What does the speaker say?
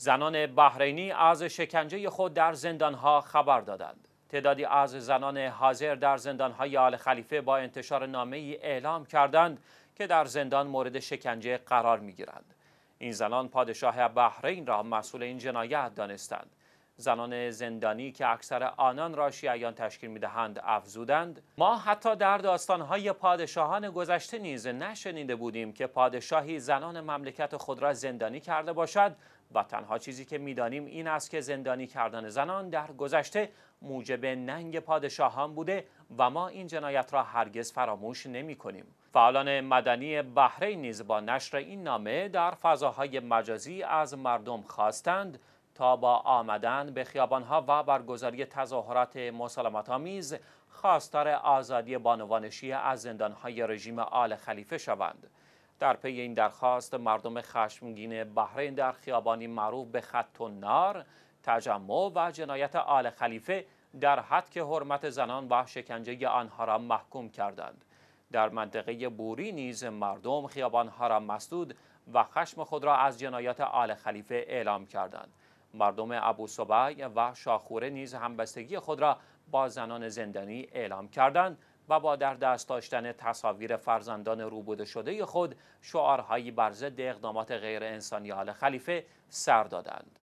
زنان بحرینی از شکنجه خود در زندانها خبر دادند. تعدادی از زنان حاضر در زندانهای آل خلیفه با انتشار نامه ای اعلام کردند که در زندان مورد شکنجه قرار می گیرند. این زنان پادشاه بحرین را مسئول این جنایت دانستند. زنان زندانی که اکثر آنان را شیعیان تشکیل میدهند افزودند ما حتی در داستانهای پادشاهان گذشته نیز نشنیده بودیم که پادشاهی زنان مملکت خود را زندانی کرده باشد و تنها چیزی که میدانیم این است که زندانی کردن زنان در گذشته موجب ننگ پادشاهان بوده و ما این جنایت را هرگز فراموش نمی کنیم. فعالان مدنی بحرین نیز با نشر این نامه در فضاهای مجازی از مردم خواستند تا با آمدن به خیابانها و برگزاری تظاهرات آمیز خواستار آزادی بانوانشی از زندانهای رژیم آل خلیفه شوند. در پی این درخواست مردم خشمگین بحرین در خیابانی معروف به خط و نار تجمع و جنایت آل خلیفه در حد که حرمت زنان و شکنجه آنها را محکوم کردند در منطقه بوری نیز مردم خیابانها را مسدود و خشم خود را از جنایت آل خلیفه اعلام کردند مردم ابو و شاخوره نیز همبستگی خود را با زنان زندانی اعلام کردند و با در دست داشتن تصاویر فرزندان روبوده شده خود شعارهایی بر ضد اقدامات غیر انسانی آل خلیفه سر دادند.